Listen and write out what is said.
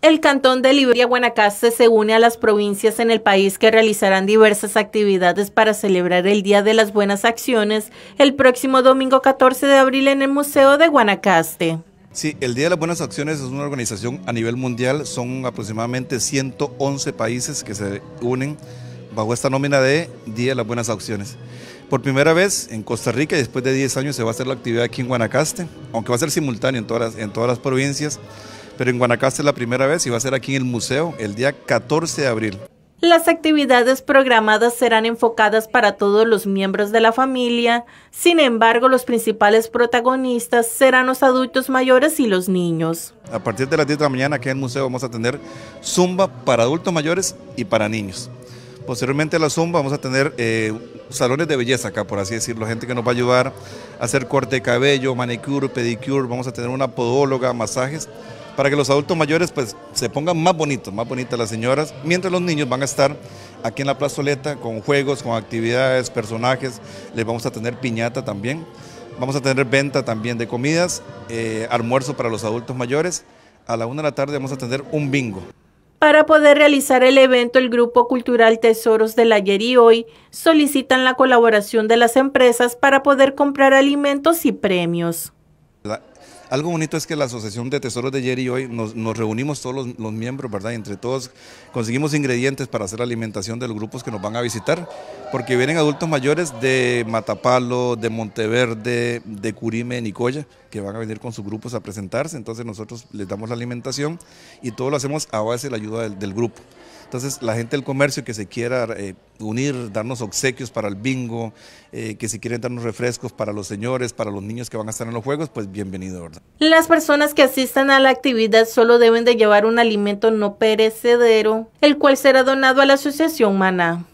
El cantón de Liberia Guanacaste se une a las provincias en el país que realizarán diversas actividades para celebrar el Día de las Buenas Acciones el próximo domingo 14 de abril en el Museo de Guanacaste. Sí, el Día de las Buenas Acciones es una organización a nivel mundial, son aproximadamente 111 países que se unen bajo esta nómina de Día de las Buenas Acciones. Por primera vez en Costa Rica, después de 10 años, se va a hacer la actividad aquí en Guanacaste, aunque va a ser simultáneo en todas en todas las provincias pero en Guanacaste es la primera vez y va a ser aquí en el museo el día 14 de abril. Las actividades programadas serán enfocadas para todos los miembros de la familia, sin embargo los principales protagonistas serán los adultos mayores y los niños. A partir de las 10 de la mañana aquí en el museo vamos a tener zumba para adultos mayores y para niños. Posteriormente a la zumba vamos a tener eh, salones de belleza acá, por así decirlo, gente que nos va a ayudar a hacer corte de cabello, manicure, pedicure, vamos a tener una podóloga, masajes para que los adultos mayores pues se pongan más bonitos, más bonitas las señoras, mientras los niños van a estar aquí en la plazoleta con juegos, con actividades, personajes, les vamos a tener piñata también, vamos a tener venta también de comidas, eh, almuerzo para los adultos mayores, a la una de la tarde vamos a tener un bingo. Para poder realizar el evento, el Grupo Cultural Tesoros del Ayer y Hoy solicitan la colaboración de las empresas para poder comprar alimentos y premios algo bonito es que la Asociación de Tesoros de Ayer y hoy nos, reunimos todos los, miembros, ¿verdad? Y entre todos conseguimos ingredientes para hacer la alimentación de los grupos que nos van a visitar, porque vienen adultos mayores de Matapalo, de Monteverde, de Curime, Nicoya, que van a venir con sus grupos a presentarse. Entonces nosotros les damos la alimentación y todo lo hacemos a base de la ayuda del grupo. Entonces, la gente del comercio que se quiera eh, unir, darnos obsequios para el bingo, eh, que se quieren darnos refrescos para los señores, para los niños que van a estar en los juegos, pues bienvenido, Las personas que asistan a la actividad solo deben de llevar un alimento no perecedero, el cual será donado a la Asociación Maná.